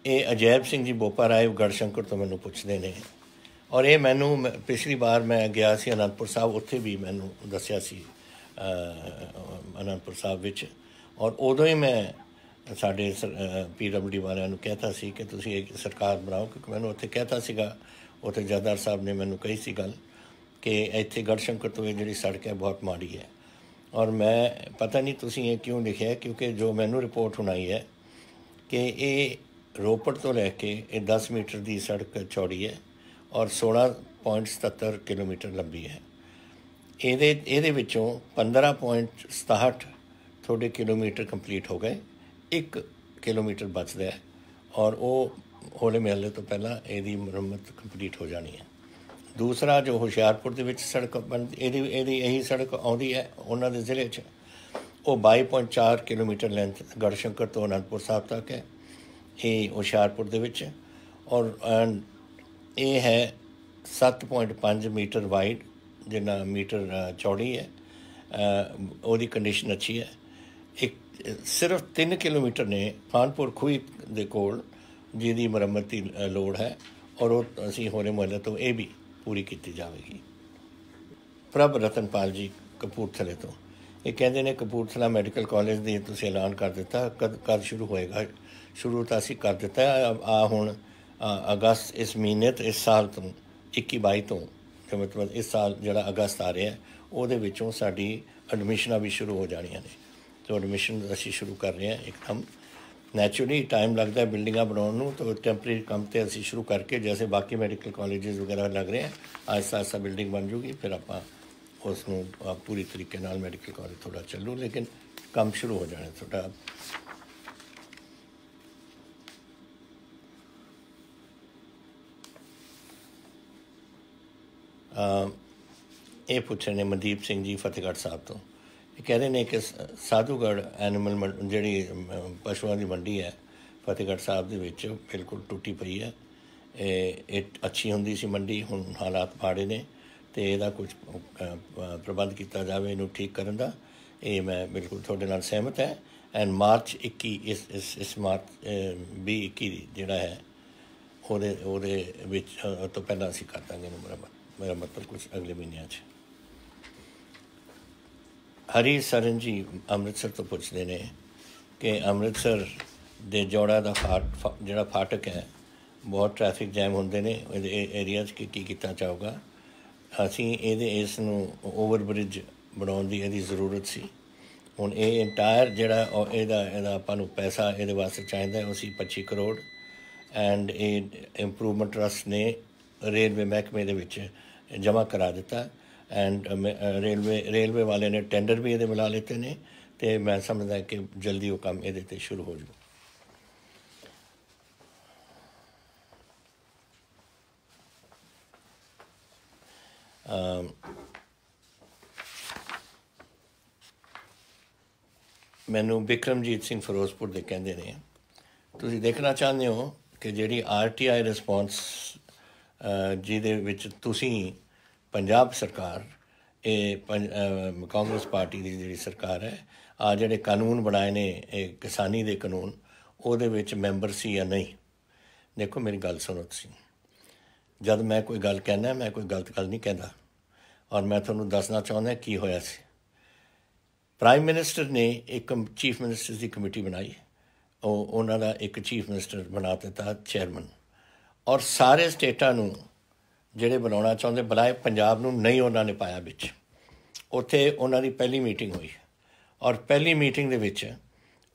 ਇਹ ਅਜੈਬ ਸਿੰਘ ਜੀ ਬੋਪਾ ਰਾਏ ਗੜਸ਼ੰਕਰ ਤੋਂ ਮੈਨੂੰ ਪੁੱਛਦੇ ਨੇ ਔਰ ਇਹ ਮੈਨੂੰ ਪਿਛਲੀ ਵਾਰ ਮੈਂ ਗਿਆ ਸੀ ਅਨੰਦਪੁਰ ਸਾਹਿਬ ਉੱਥੇ ਵੀ ਮੈਨੂੰ ਦੱਸਿਆ ਸੀ ਅਨੰਦਪੁਰ ਸਾਹਿਬ ਵਿੱਚ ਔਰ ਉਦੋਂ ਹੀ ਮੈਂ ਸਾਡੇ ਪੀਡਬਲਡੀ ਵਾਲਿਆਂ ਨੂੰ ਕਹਿਤਾ ਸੀ ਕਿ ਤੁਸੀਂ ਇੱਕ ਸਰਕਾਰ ਬਣਾਓ ਕਿਉਂਕਿ ਮੈਨੂੰ ਉੱਥੇ ਕਹਿਤਾ ਸੀਗਾ ਉੱਥੇ ਜਦਾਰ ਸਾਹਿਬ ਨੇ ਮੈਨੂੰ ਕਹੀ ਸੀ ਗੱਲ ਕਿ ਇੱਥੇ ਗੜਸ਼ੰਕਰ ਤੋਂ ਇਹ ਜਿਹੜੀ ਸੜਕ ਹੈ ਬਹੁਤ ਮਾੜੀ ਹੈ ਔਰ ਮੈਂ ਪਤਾ ਨਹੀਂ ਤੁਸੀਂ ਇਹ ਕਿਉਂ ਲਿਖਿਆ ਕਿਉਂਕਿ ਜੋ ਮੈਨੂੰ ਰਿਪੋਰਟ ਹੁਣਾਈ ਹੈ ਕਿ ਇਹ ਰੋਪੜ ਤੋਂ ਲੈ ਕੇ ਇਹ 10 ਮੀਟਰ ਦੀ ਸੜਕ ਚੌੜੀ ਹੈ ਔਰ 16.77 ਕਿਲੋਮੀਟਰ ਲੰਬੀ ਹੈ ਇਹਦੇ ਇਹਦੇ ਵਿੱਚੋਂ 15.67 ਥੋੜੇ ਕਿਲੋਮੀਟਰ ਕੰਪਲੀਟ ਹੋ ਗਏ 1 ਕਿਲੋਮੀਟਰ ਬਚਦਾ ਹੈ ਔਰ ਉਹ ਹੋਲੇ ਮਹੱਲੇ ਤੋਂ ਪਹਿਲਾਂ ਇਹਦੀ ਮੁਰੰਮਤ ਕੰਪਲੀਟ ਹੋ ਜਾਣੀ ਹੈ ਦੂਸਰਾ ਜੋ ਹੁਸ਼ਿਆਰਪੁਰ ਦੇ ਵਿੱਚ ਸੜਕ ਇਹਦੀ ਇਹਦੀ ਇਹੀ ਸੜਕ ਆਉਂਦੀ ਹੈ ਉਹਨਾਂ ਦੇ ਜ਼ਿਲ੍ਹੇ 'ਚ ਉਹ 22.4 ਕਿਲੋਮੀਟਰ ਲੈਂਥ ਗੜਸ਼ੰਕਰ ਤੋਂ ਅਨੰਦਪੁਰ ਸਾਹਿਬ ਤੱਕ ਹੈ ਇਹ ਹੁਸ਼ਿਆਰਪੁਰ ਦੇ ਵਿੱਚ ਔਰ ਇਹ ਹੈ 7.5 ਮੀਟਰ ਵਾਈਡ ਜਿੰਨਾ ਮੀਟਰ ਚੌੜੀ ਹੈ ਉਹਦੀ ਕੰਡੀਸ਼ਨ ਅੱਛੀ ਹੈ ਇੱਕ ਸਿਰਫ 3 ਕਿਲੋਮੀਟਰ ਨੇ ਫਾਨਪੁਰ ਖੂਹੀ ਦੇ ਕੋਲ ਜਿਹਦੀ ਮੁਰੰਮਤ ਦੀ ਲੋੜ ਹੈ ਔਰ ਉਹ ਅਸੀਂ ਹੋਰੇ ਮਹੱਲੇ ਤੋਂ ਇਹ ਵੀ ਪੂਰੀ ਕੀਤੀ ਜਾਵੇਗੀ ਪ੍ਰਭ ਰਤਨਪਾਲ ਜੀ ਕਪੂਰਥਲੇ ਤੋਂ ਇਹ ਕਹਿੰਦੇ ਨੇ ਕਪੂਰਥਲਾ ਮੈਡੀਕਲ ਕਾਲਜ ਦੀ ਤੁਸੀਂ ਐਲਾਨ ਕਰ ਦਿੱਤਾ ਕਦ ਕਦ ਸ਼ੁਰੂ ਹੋਏਗਾ ਸ਼ੁਰੂ ਤਾਂ ਅਸੀਂ ਕਰ ਦਿੱਤਾ ਆ ਹੁਣ ਅਗਸਤ ਇਸ ਮਹੀਨੇ ਤੇ ਇਸ ਸਾਲ ਤੋਂ 21 22 ਤੋਂ ਤੇ ਮਤਲਬ ਇਸ ਸਾਲ ਜਿਹੜਾ ਅਗਸਤ ਆ ਰਿਹਾ ਉਹਦੇ ਵਿੱਚੋਂ ਸਾਡੀ ਐਡਮਿਸ਼ਨਾਂ ਵੀ ਸ਼ੁਰੂ ਹੋ ਜਾਣੀਆਂ ਨੇ ਤੇ ਐਡਮਿਸ਼ਨ ਅਸੀਂ ਸ਼ੁਰੂ ਕਰ ਰਹੇ ਹਾਂ ਇੱਕਦਮ ਨੈਚੁਰਲੀ ਟਾਈਮ ਲੱਗਦਾ ਹੈ ਬਿਲਡਿੰਗਾਂ ਬਣਾਉਣ ਨੂੰ ਤੇ ਟੈਂਪਰੇਰੀ ਕੰਮ ਤੇ ਅਸੀਂ ਸ਼ੁਰੂ ਕਰਕੇ ਜਿਵੇਂ ਬਾਕੀ ਮੈਡੀਕਲ ਕਾਲਜਸ ਵਗੈਰਾ ਲੱਗ ਰਹੇ ਆ ਆਸ ਆਇਸਾ ਬਿਲਡਿੰਗ ਬਣ ਜੂਗੀ ਫਿਰ ਆਪਾਂ ਉਸ ਨੂੰ ਪੂਰੀ ਤਰੀਕੇ ਨਾਲ ਮੈਡੀਕਲ ਕਾਲਜ ਥੋੜਾ ਚੱਲੂ ਲੇਕਿਨ ਕੰਮ ਸ਼ੁਰੂ ਹੋ ਜਾਣਾ ਥੋੜਾ ਇਹ ਪੁੱਛ ਰਹੇ ਨੇ ਮਨਦੀਪ ਸਿੰਘ ਜੀ ਫਤਿਹਗੜ੍ਹ ਸਾਹਿਬ ਤੋਂ ਇਹ ਕਹਿ ਰਹੇ ਨੇ ਕਿ ਸਾਧੂਗੜ ਐਨੀਮਲ ਜਿਹੜੀ ਪਸ਼ੂਆਂ ਦੀ ਮੰਡੀ ਹੈ ਫਤਿਹਗੜ੍ਹ ਸਾਹਿਬ ਦੇ ਵਿੱਚ ਬਿਲਕੁਲ ਟੁੱਟੀ ਪਈ ਹੈ ਇਹ ਇਹ ਅੱਛੀ ਹੁੰਦੀ ਸੀ ਮੰਡੀ ਹੁਣ ਹਾਲਾਤ ਮਾੜੇ ਨੇ ਤੇ ਇਹਦਾ ਕੁਝ ਪ੍ਰਬੰਧ ਕੀਤਾ ਜਾਵੇ ਇਹਨੂੰ ਠੀਕ ਕਰਨ ਦਾ ਇਹ ਮੈਂ ਬਿਲਕੁਲ ਤੁਹਾਡੇ ਨਾਲ ਸਹਿਮਤ ਹੈ ਐਂਡ ਮਾਰਚ 21 ਇਸ ਇਸ ਇਸ ਮਾਰਚ 21 ਜਿਹੜਾ ਹੈ ਉਹਦੇ ਉਹਦੇ ਵਿੱਚ ਤੋਂ ਪਹਿਲਾਂ ਅਸੀਂ ਕਰ ਦਾਂਗੇ ਮੁਰੰਮਤ ਮੇਰਾ ਮਤਲਬ ਕੁਝ ਅਗਲੇ ਮਹੀਨੇ ਚ ਹਰੀ ਸਰਨ ਜੀ ਅੰਮ੍ਰਿਤਸਰ ਤੋਂ ਪੁੱਛਦੇ ਨੇ ਕਿ ਅੰਮ੍ਰਿਤਸਰ ਦੇ ਜੋੜਾ ਦਾ ਫਾਟ ਜਿਹੜਾ ਫਾਟਕ ਹੈ ਬਹੁਤ ਟ੍ਰੈਫਿਕ ਜੈਮ ਹੁੰਦੇ ਨੇ ਇਹ ਏਰੀਆ 'ਚ ਕੀ ਕੀ ਕੀਤਾ ਚਾਹੋਗਾ ਅਸੀਂ ਇਹਦੇ ਇਸ ਨੂੰ ਓਵਰ ਬ੍ਰਿਜ ਬਣਾਉਣ ਦੀ ਇਹਦੀ ਜ਼ਰੂਰਤ ਸੀ ਹੁਣ ਇਹ ਇੰਟਾਇਰ ਜਿਹੜਾ ਇਹਦਾ ਇਹਦਾ ਆਪਾਂ ਨੂੰ ਪੈਸਾ ਇਹਦੇ ਵਾਸਤੇ ਚਾਹੀਦਾ ਹੈ ਉਸੇ 25 ਕਰੋੜ ਐਂਡ ਇਹ ਇੰਪਰੂਵਮੈਂਟ ਟਰਸਟ ਨੇ ਰੇਲਵੇ ਮਹਿਕਮੇ ਦੇ ਵਿੱਚ ਜਮ੍ਹਾਂ ਕਰਾ ਦਿੱਤਾ ਐਂਡ ਰੇਲਵੇ ਰੇਲਵੇ ਵਾਲੇ ਨੇ ਟੈਂਡਰ ਵੀ ਇਹਦੇ ਮਿਲਾ ਲਏ ਨੇ ਤੇ ਮੈਂ ਸਮਝਦਾ ਕਿ ਜਲਦੀ ਉਹ ਕੰਮ ਇਹਦੇ ਤੇ ਸ਼ੁਰੂ ਹੋ ਜਾਊਗਾ ਮੈਨੂੰ ਬਿਕਰਮਜੀਤ ਸਿੰਘ ਫਿਰੋਜ਼ਪੁਰ ਦੇ ਕਹਿੰਦੇ ਨੇ ਤੁਸੀਂ ਦੇਖਣਾ ਚਾਹੁੰਦੇ ਹੋ ਕਿ ਜਿਹੜੀ ਆਰਟੀਆਈ ਰਿਸਪੌਂਸ ਜਿਹਦੇ ਵਿੱਚ ਤੁਸੀਂ ਪੰਜਾਬ ਸਰਕਾਰ ਇਹ ਕਾਂਗਰਸ ਪਾਰਟੀ ਦੀ ਜਿਹੜੀ ਸਰਕਾਰ ਹੈ ਆ ਜਿਹੜੇ ਕਾਨੂੰਨ ਬਣਾਏ ਨੇ ਇਹ ਕਿਸਾਨੀ ਦੇ ਕਾਨੂੰਨ ਉਹਦੇ ਵਿੱਚ ਮੈਂਬਰ ਸੀ ਜਾਂ ਨਹੀਂ ਦੇਖੋ ਮੇਰੀ ਗੱਲ ਸੁਣੋ ਤੁਸੀਂ ਜਦ ਮੈਂ ਕੋਈ ਗੱਲ ਕਹਿੰਦਾ ਮੈਂ ਕੋਈ ਗਲਤ ਗੱਲ ਨਹੀਂ ਕਹਿੰਦਾ ਔਰ ਮੈਂ ਤੁਹਾਨੂੰ ਦੱਸਣਾ ਚਾਹੁੰਦਾ ਕੀ ਹੋਇਆ ਸੀ ਪ੍ਰਾਈਮ ਮਿਨਿਸਟਰ ਨੇ ਇੱਕ ਚੀਫ ਮਿਨਿਸਟਰ ਦੀ ਕਮੇਟੀ ਬਣਾਈ ਉਹ ਉਹਨਾਂ ਦਾ ਇੱਕ ਚੀਫ ਮਿਨਿਸਟਰ ਬਣਾ ਦਿੱਤਾ ਚੇਅਰਮੈਨ ਔਰ ਸਾਰੇ ਸਟੇਟਾਂ ਨੂੰ ਜਿਹੜੇ ਬਣਾਉਣਾ ਚਾਹੁੰਦੇ ਬਲਾਏ ਪੰਜਾਬ ਨੂੰ ਨਹੀਂ ਉਹਨਾਂ ਨੇ ਪਾਇਆ ਵਿੱਚ ਉੱਥੇ ਉਹਨਾਂ ਦੀ ਪਹਿਲੀ ਮੀਟਿੰਗ ਹੋਈ ਔਰ ਪਹਿਲੀ ਮੀਟਿੰਗ ਦੇ ਵਿੱਚ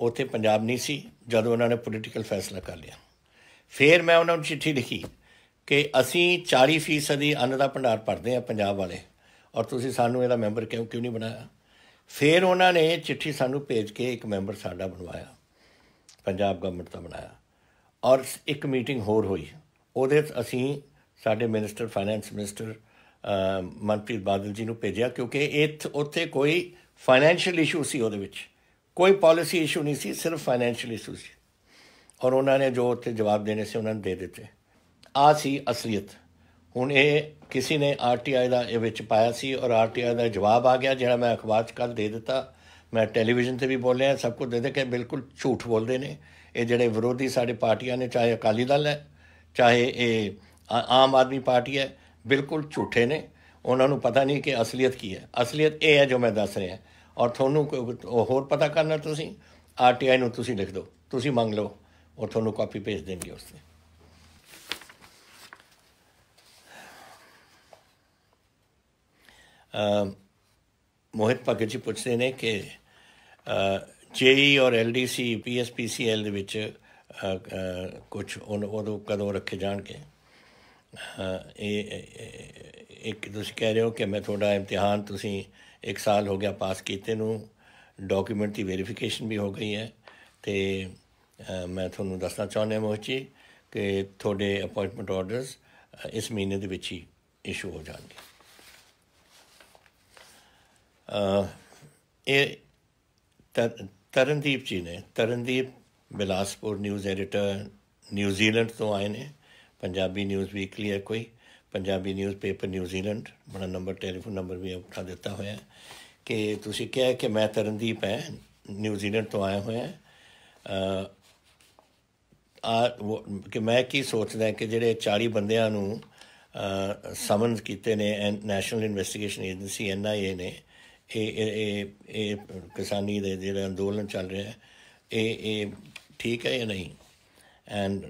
ਉੱਥੇ ਪੰਜਾਬ ਨਹੀਂ ਸੀ ਜਦੋਂ ਉਹਨਾਂ ਨੇ ਪੋਲੀਟੀਕਲ ਫੈਸਲਾ ਕਰ ਲਿਆ ਫਿਰ ਮੈਂ ਉਹਨਾਂ ਨੂੰ ਚਿੱਠੀ ਲਿਖੀ ਕਿ ਅਸੀਂ 40% ਦੀ ਅੰਨ ਦਾ ਭੰਡਾਰ ਭਰਦੇ ਆ ਪੰਜਾਬ ਵਾਲੇ ਔਰ ਤੁਸੀਂ ਸਾਨੂੰ ਇਹਦਾ ਮੈਂਬਰ ਕਿਉਂ ਕਿਉਂ ਨਹੀਂ ਬਣਾਇਆ ਫਿਰ ਉਹਨਾਂ ਨੇ ਚਿੱਠੀ ਸਾਨੂੰ ਭੇਜ ਕੇ ਇੱਕ ਮੈਂਬਰ ਸਾਡਾ ਬਣਵਾਇਆ ਪੰਜਾਬ ਗਵਰਨਮੈਂਟ ਦਾ ਬਣਾਇਆ ਔਰ ਇੱਕ ਮੀਟਿੰਗ ਹੋਰ ਹੋਈ ਉਹਦੇ ਅਸੀਂ ਸਾਡੇ minister finance minister Manpreet Badal ji ਨੂੰ ਭੇਜਿਆ ਕਿਉਂਕਿ ਇਹ ਉੱਥੇ ਕੋਈ ਫਾਈਨੈਂਸ਼ੀਅਲ ਇਸ਼ੂ ਸੀ ਉਹਦੇ ਵਿੱਚ ਕੋਈ ਪਾਲਿਸੀ ਇਸ਼ੂ ਨਹੀਂ ਸੀ ਸਿਰਫ ਫਾਈਨੈਂਸ਼ੀਅਲ ਇਸ਼ੂ ਸੀ ਔਰ ਉਹਨਾਂ ਨੇ ਜੋ ਉੱਥੇ ਜਵਾਬ ਦੇਣੇ ਸੀ ਉਹਨਾਂ ਨੇ ਦੇ ਦਿੱਤੇ ਆ ਸੀ ਅਸਲੀਅਤ ਹੁਣ ਇਹ ਕਿਸੇ ਨੇ ਆਰਟੀਆਈ ਦਾ ਇਹ ਵਿੱਚ ਪਾਇਆ ਸੀ ਔਰ ਆਰਟੀਆਈ ਦਾ ਜਵਾਬ ਆ ਗਿਆ ਜਿਹੜਾ ਮੈਂ ਅਖਬਾਰ 'ਚ ਕੱਲ ਦੇ ਦਿੱਤਾ ਮੈਂ ਟੈਲੀਵਿਜ਼ਨ ਤੇ ਵੀ ਬੋਲਿਆ ਸਭ ਕੁਝ ਦੇ ਦੇ ਕੇ ਬਿਲਕੁਲ ਝੂਠ ਬੋਲਦੇ ਨੇ ਇਹ ਜਿਹੜੇ ਵਿਰੋਧੀ ਸਾਡੇ ਪਾਰਟੀਆਂ ਨੇ ਚਾਹੇ ਅਕਾਲੀ ਦਲ ਹੈ ਚਾਹੇ ਇਹ ਆਮ ਆਦਮੀ ਪਾਰਟੀ ਹੈ ਬਿਲਕੁਲ ਝੂਠੇ ਨੇ ਉਹਨਾਂ ਨੂੰ ਪਤਾ ਨਹੀਂ ਕਿ ਅਸਲੀਅਤ ਕੀ ਹੈ ਅਸਲੀਅਤ ਇਹ ਹੈ ਜੋ ਮੈਂ ਦੱਸ ਰਿਹਾ ਔਰ ਤੁਹਾਨੂੰ ਹੋਰ ਪਤਾ ਕਰਨਾ ਤੁਸੀਂ ਆਰਟੀਆਈ ਨੂੰ ਤੁਸੀਂ ਲਿਖ ਦਿਓ ਤੁਸੀਂ ਮੰਗ ਲਓ ਔਰ ਤੁਹਾਨੂੰ ਕਾਪੀ ਭੇਜ ਦੇਣਗੇ ਉਸ ਤੇ ਮੋਹਿਤ ਪਾਕੇ ਜੀ ਪੁੱਛਦੇ ਨੇ ਕਿ ਜੇਈ ਔਰ ਐਲਡੀਸੀ ਪੀਐਸਪੀਸੀਐਲ ਦੇ ਵਿੱਚ ਕੁਝ ਉਹ ਉਦੋਂ ਕਦੋਂ ਰੱਖੇ ਜਾਣਗੇ ਇਹ ਇੱਕ ਤੁਸੀਂ ਕਹਿ ਰਹੇ ਹੋ ਕਿ ਮੈਂ ਤੁਹਾਡਾ ਇਮਤਿਹਾਨ ਤੁਸੀਂ 1 ਸਾਲ ਹੋ ਗਿਆ ਪਾਸ ਕੀਤੇ ਨੂੰ ਡਾਕੂਮੈਂਟ ਦੀ ਵੈਰੀਫਿਕੇਸ਼ਨ ਵੀ ਹੋ ਗਈ ਹੈ ਤੇ ਮੈਂ ਤੁਹਾਨੂੰ ਦੱਸਣਾ ਚਾਹੁੰਦਾ ਮੋਚੀ ਕਿ ਤੁਹਾਡੇ ਅਪਾਇੰਟਮੈਂਟ ਆਰਡਰਸ ਇਸ ਮਹੀਨੇ ਦੇ ਵਿੱਚ ਹੀ ਇਸ਼ੂ ਹੋ ਜਾਣਗੇ ਇਹ ਤਰਨਦੀਪ ਜੀ ਨੇ Tarandeep Bilaspur news editor New Zealand ਤੋਂ ਆਏ ਨੇ ਪੰਜਾਬੀ ਨਿਊਜ਼ ਵੀਕਲੀ ਹੈ ਕੋਈ ਪੰਜਾਬੀ ਨਿਊਜ਼ਪੇਪਰ ਨਿਊਜ਼ੀਲੈਂਡ ਬੜਾ ਨੰਬਰ ਟੈਲੀਫੋਨ ਨੰਬਰ ਵੀ ਉਠਾ ਦਿੱਤਾ ਹੋਇਆ ਹੈ ਕਿ ਤੁਸੀਂ ਕਿਹਾ ਕਿ ਮੈਂ ਤਰਨਦੀਪ ਹੈ ਨਿਊਜ਼ੀਲੈਂਡ ਤੋਂ ਆਇਆ ਹੋਇਆ ਆ ਕਿ ਮੈਂ ਕੀ ਸੋਚਦਾ ਕਿ ਜਿਹੜੇ 40 ਬੰਦਿਆਂ ਨੂੰ ਸਮਨਸ ਕੀਤੇ ਨੇ ਨੈਸ਼ਨਲ ਇਨਵੈਸਟੀਗੇਸ਼ਨ ਏਜੰਸੀ ਐਨਆਈਏ ਨੇ ਇਹ ਇਹ ਇਹ ਕਿਸਾਨੀ ਦੇ ਜਿਹੜਾ ਅੰਦੋਲਨ ਚੱਲ ਰਿਹਾ ਹੈ ਇਹ ਇਹ ਠੀਕ ਹੈ ਜਾਂ ਨਹੀਂ ਐਂਡ